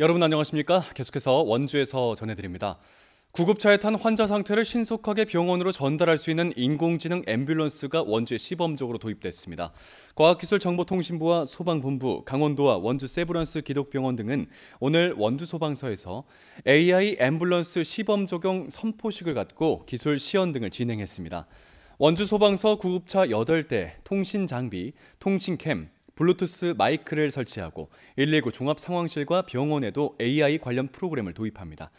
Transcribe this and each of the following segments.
여러분 안녕하십니까? 계속해서 원주에서 전해드립니다. 구급차에 탄 환자 상태를 신속하게 병원으로 전달할 수 있는 인공지능 앰뷸런스가 원주에 시범적으로 도입됐습니다. 과학기술정보통신부와 소방본부, 강원도와 원주 세브란스 기독병원 등은 오늘 원주 소방서에서 AI 앰뷸런스 시범 적용 선포식을 갖고 기술 시연 등을 진행했습니다. 원주 소방서 구급차 8대, 통신 장비, 통신캠, 블루투스 마이크를 설치하고 119 종합 상황실과 병원에도 AI 관련 프로그램을 도입합니다.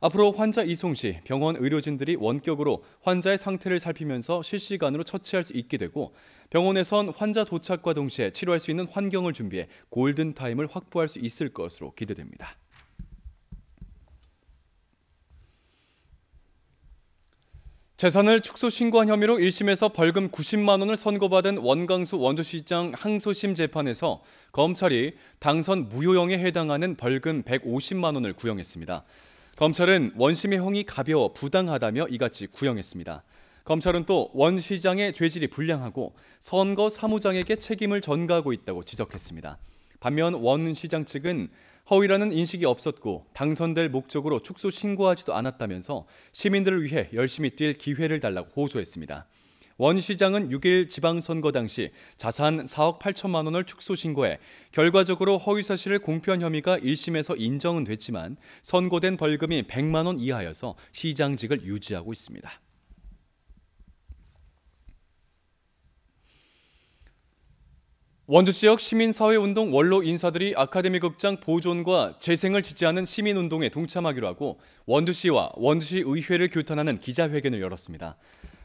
앞으로 환자 이송 시 병원 의료진들이 원격으로 환자의 상태를 살피면서 실시간으로 처치할 수 있게 되고 병원에선 환자 도착과 동시에 치료할 수 있는 환경을 준비해 골든 타임을 확보할 수 있을 것으로 기대됩니다. 재산을 축소 신고한 혐의로 1심에서 벌금 90만 원을 선고받은 원광수 원주시장 항소심 재판에서 검찰이 당선 무효형에 해당하는 벌금 150만 원을 구형했습니다. 검찰은 원심의 형이 가벼워 부당하다며 이같이 구형했습니다. 검찰은 또원 시장의 죄질이 불량하고 선거 사무장에게 책임을 전가하고 있다고 지적했습니다. 반면 원 시장 측은 허위라는 인식이 없었고 당선될 목적으로 축소 신고하지도 않았다면서 시민들을 위해 열심히 뛸 기회를 달라고 호소했습니다. 원 시장은 6일 지방선거 당시 자산 4억 8천만 원을 축소 신고해 결과적으로 허위 사실을 공표한 혐의가 1심에서 인정은 됐지만 선고된 벌금이 100만 원 이하여서 시장직을 유지하고 있습니다. 원주 지역 시민사회운동 원로 인사들이 아카데미 극장 보존과 재생을 지지하는 시민운동에 동참하기로 하고 원주시와 원주시 의회를 규탄하는 기자회견을 열었습니다.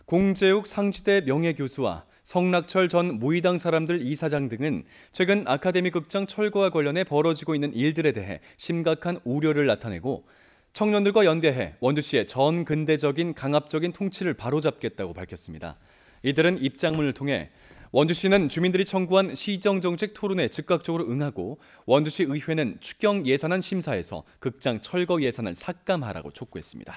공재욱 상지대 명예교수와 성낙철전 무의당 사람들 이사장 등은 최근 아카데미 극장 철거와 관련해 벌어지고 있는 일들에 대해 심각한 우려를 나타내고 청년들과 연대해 원주시의 전근대적인 강압적인 통치를 바로잡겠다고 밝혔습니다. 이들은 입장문을 통해 원주시는 주민들이 청구한 시정정책 토론에 즉각적으로 응하고 원주시 의회는 추경 예산안 심사에서 극장 철거 예산을 삭감하라고 촉구했습니다.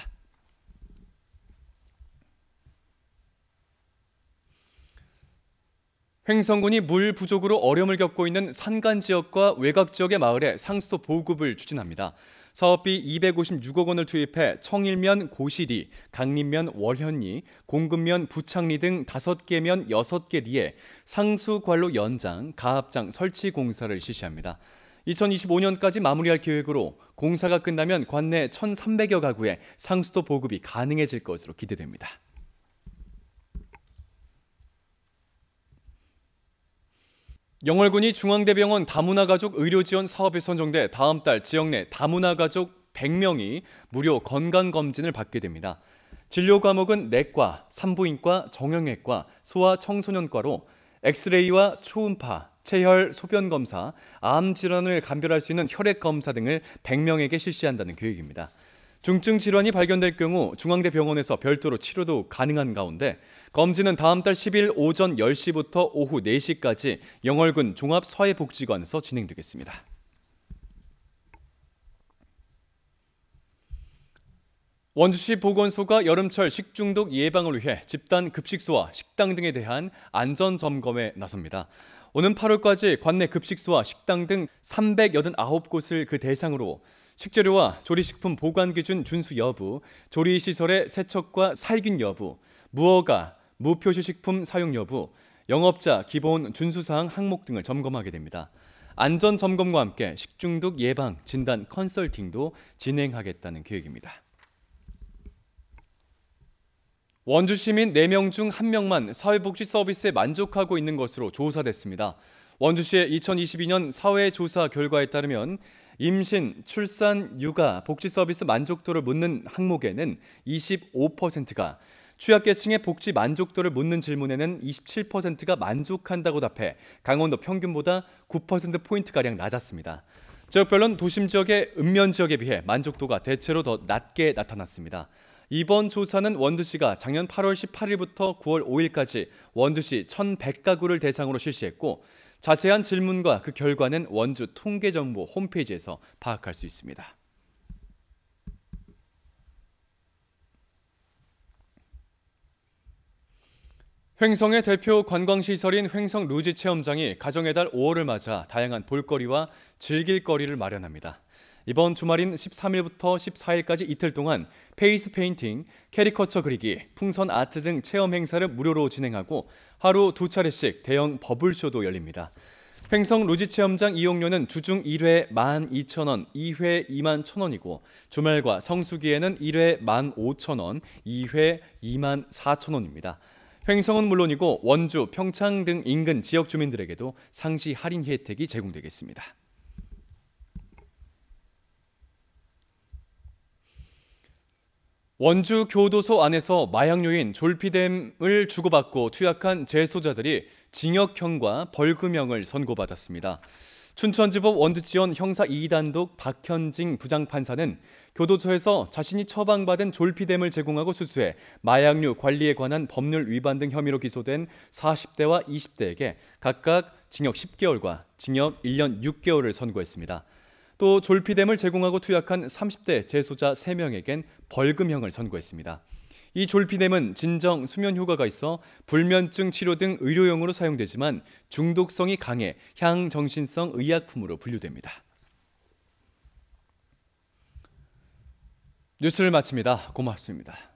횡성군이 물 부족으로 어려움을 겪고 있는 산간 지역과 외곽 지역의 마을에 상수도 보급을 추진합니다. 사업비 256억 원을 투입해 청일면 고시리, 강림면 월현리, 공금면 부창리 등 5개 면 6개 리에 상수관로 연장, 가합장 설치 공사를 실시합니다. 2025년까지 마무리할 계획으로 공사가 끝나면 관내 1,300여 가구에 상수도 보급이 가능해질 것으로 기대됩니다. 영월군이 중앙대병원 다문화 가족 의료지원 사업에 선정돼 다음 달 지역 내 다문화 가족 100명이 무료 건강검진을 받게 됩니다. 진료 과목은 내과, 산부인과, 정형외과, 소아 청소년과로 엑스레이와 초음파, 체혈, 소변 검사, 암 질환을 감별할 수 있는 혈액 검사 등을 100명에게 실시한다는 계획입니다. 중증 질환이 발견될 경우 중앙대병원에서 별도로 치료도 가능한 가운데 검진은 다음 달 10일 오전 10시부터 오후 4시까지 영월군 종합사회복지관에서 진행되겠습니다. 원주시 보건소가 여름철 식중독 예방을 위해 집단 급식소와 식당 등에 대한 안전 점검에 나섭니다. 오는 8월까지 관내 급식소와 식당 등 389곳을 그 대상으로 식재료와 조리식품 보관 기준 준수 여부, 조리시설의 세척과 살균 여부, 무허가, 무표시식품 사용 여부, 영업자 기본 준수사항 항목 등을 점검하게 됩니다. 안전 점검과 함께 식중독 예방 진단 컨설팅도 진행하겠다는 계획입니다. 원주 시민 4명 중 1명만 사회복지 서비스에 만족하고 있는 것으로 조사됐습니다. 원주시의 2022년 사회조사 결과에 따르면 임신, 출산, 육아, 복지 서비스 만족도를 묻는 항목에는 25%가 취약계층의 복지 만족도를 묻는 질문에는 27%가 만족한다고 답해 강원도 평균보다 9%포인트가량 낮았습니다. 지역별로는 도심 지역의 읍면 지역에 비해 만족도가 대체로 더 낮게 나타났습니다. 이번 조사는 원두시가 작년 8월 18일부터 9월 5일까지 원두시 1,100가구를 대상으로 실시했고 자세한 질문과 그 결과는 원주 통계정보 홈페이지에서 파악할 수 있습니다. 횡성의 대표 관광시설인 횡성 루지 체험장이 가정의 달 5월을 맞아 다양한 볼거리와 즐길 거리를 마련합니다. 이번 주말인 13일부터 14일까지 이틀 동안 페이스 페인팅, 캐리커처 그리기, 풍선 아트 등 체험 행사를 무료로 진행하고 하루 두 차례씩 대형 버블쇼도 열립니다. 횡성 로지 체험장 이용료는 주중 1회 12,000원, 2회 21,000원이고 주말과 성수기에는 1회 15,000원, 2회 24,000원입니다. 횡성은 물론이고 원주, 평창 등 인근 지역 주민들에게도 상시 할인 혜택이 제공되겠습니다. 원주 교도소 안에서 마약류인 졸피뎀을 주고받고 투약한 재소자들이 징역형과 벌금형을 선고받았습니다. 춘천지법 원주지원 형사 2단독 박현징 부장판사는 교도소에서 자신이 처방받은 졸피뎀을 제공하고 수수해 마약류 관리에 관한 법률 위반 등 혐의로 기소된 40대와 20대에게 각각 징역 10개월과 징역 1년 6개월을 선고했습니다. 또 졸피뎀을 제공하고 투약한 30대 재소자 3명에겐 벌금형을 선고했습니다. 이 졸피뎀은 진정 수면 효과가 있어 불면증 치료 등 의료용으로 사용되지만 중독성이 강해 향정신성 의약품으로 분류됩니다. 뉴스를 마칩니다. 고맙습니다.